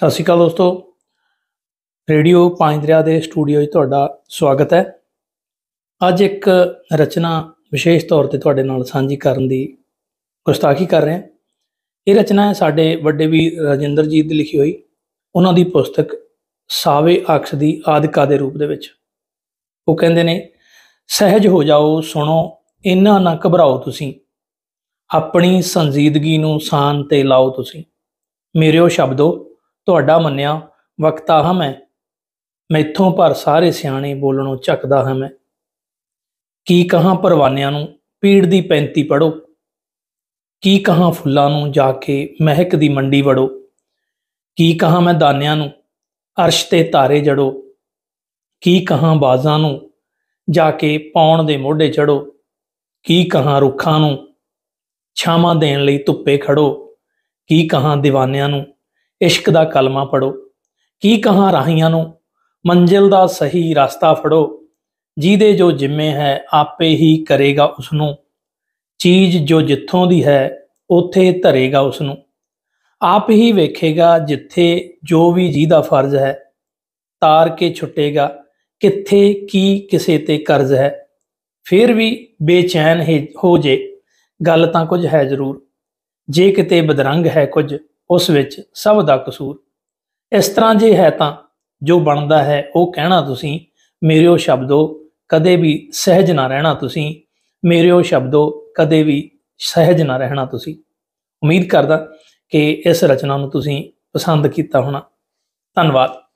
ਸਤਿ ਸ਼੍ਰੀ ਅਕਾਲ ਦੋਸਤੋ ਰੇਡੀਓ ਪੰਜ ਦਰਿਆ ਦੇ ਸਟੂਡੀਓ 'ਚ ਤੁਹਾਡਾ ਸਵਾਗਤ ਹੈ ਅੱਜ ਇੱਕ ਰਚਨਾ ਵਿਸ਼ੇਸ਼ ਤੌਰ ਤੇ ਤੁਹਾਡੇ ਨਾਲ ਸਾਂਝੀ ਕਰਨ ਦੀ ਗੁਸਤਾਖੀ ਕਰ ਰਹੇ ਹਾਂ ਇਹ ਰਚਨਾ ਹੈ ਸਾਡੇ ਵੱਡੇ ਵੀ ਰਜਿੰਦਰ ਜੀ ਦੀ ਲਿਖੀ ਹੋਈ ਉਹਨਾਂ ਦੀ ਪੁਸਤਕ ਸਾਵੇ ਅਕਸ ਦੀ ਆਦਿਕਾ ਦੇ ਰੂਪ ਦੇ ਵਿੱਚ ਉਹ ਕਹਿੰਦੇ ਨੇ ਸਹਿਜ ਹੋ ਜਾਓ ਸੁਣੋ ਇਹਨਾਂ ਨਾ ਘਬਰਾਓ ਤੁਸੀਂ ਆਪਣੀ ਸੰਜੀਦਗੀ ਨੂੰ ਸਾਨ ਤੇ ਲਾਓ ਤੁਸੀਂ ਮੇਰੇ ਉਹ ਸ਼ਬਦੋ ਤੁਹਾਡਾ ਮੰਨਿਆ ਵਕਤਾ ਹਾਂ ਮੈਂ ਮੈਥੋਂ ਪਰ ਸਾਰੇ ਸਿਆਣੇ ਬੋਲਣੋਂ ਝੱਕਦਾ ਹਾਂ ਮੈਂ ਕੀ ਕਹਾਂ ਪਰਵਾਨਿਆਂ ਨੂੰ ਪੀੜ ਦੀ ਪੈਂਤੀ ਪੜੋ ਕੀ ਕਹਾਂ ਫੁੱਲਾਂ ਨੂੰ ਜਾ ਕੇ ਮਹਿਕ ਦੀ ਮੰਡੀ ਵੜੋ ਕੀ ਕਹਾਂ ਮੈਂ ਦਾਨਿਆਂ ਨੂੰ ਅਰਸ਼ ਤੇ ਤਾਰੇ ਜੜੋ ਕੀ ਕਹਾਂ ਬਾਜ਼ਾਂ ਨੂੰ ਜਾ ਕੇ ਪੌਣ ਦੇ ਮੋਢੇ ਚੜੋ ਕੀ ਕਹਾਂ ਰੁੱਖਾਂ ਨੂੰ ਛਾਵਾਂ ਦੇਣ ਲਈ ਧੁੱਪੇ ਖੜੋ ਕੀ ਕਹਾਂ دیਵਾਨਿਆਂ ਨੂੰ ਇਸ਼ਕ ਦਾ ਕਲਮਾ ਪੜੋ ਕੀ ਕਹਾਂ ਰਾਹੀਆਂ ਨੂੰ ਮੰਜ਼ਿਲ ਦਾ ਸਹੀ ਰਸਤਾ ਫੜੋ ਜਿਹਦੇ ਜੋ ਜਿੰਮੇ ਹੈ ਆਪੇ ਹੀ ਕਰੇਗਾ ਉਸ ਨੂੰ ਚੀਜ਼ ਜੋ ਜਿੱਥੋਂ ਦੀ ਹੈ ਉਥੇ ਧਰੇਗਾ ਉਸ ਨੂੰ ਆਪ ਹੀ ਵੇਖੇਗਾ ਜਿੱਥੇ ਜੋ ਵੀ ਜਿਹਦਾ ਫਰਜ਼ ਹੈ ਤਾਰ ਕੇ ਛੁੱਟੇਗਾ ਕਿੱਥੇ ਕੀ ਕਿਸੇ ਤੇ ਕਰਜ਼ ਹੈ ਫਿਰ ਵੀ ਬੇਚੈਨ ਹੋ ਜੇ ਗੱਲ ਤਾਂ ਕੁਝ ਹੈ ਜ਼ਰੂਰ ਜੇ ਕਿਤੇ ਬਦਰੰਗ ਹੈ ਕੁਝ ਉਸ ਵਿੱਚ ਸਭ ਦਾ ਕਸੂਰ ਇਸ ਤਰ੍ਹਾਂ ਜੇ ਹੈ ਤਾਂ ਜੋ ਬਣਦਾ ਹੈ ਉਹ ਕਹਿਣਾ ਤੁਸੀਂ ਮੇਰੇ ਉਹ ਸ਼ਬਦੋ ਕਦੇ ਵੀ ਸਹਿਜ ਨਾ ਰਹਿਣਾ ਤੁਸੀਂ ਮੇਰੇ ਉਹ ਸ਼ਬਦੋ ਕਦੇ ਵੀ ਸਹਿਜ ਨਾ ਰਹਿਣਾ ਤੁਸੀਂ ਉਮੀਦ ਕਰਦਾ ਕਿ ਇਸ ਰਚਨਾ ਨੂੰ ਤੁਸੀਂ ਪਸੰਦ ਕੀਤਾ ਹੋਣਾ ਧੰਨਵਾਦ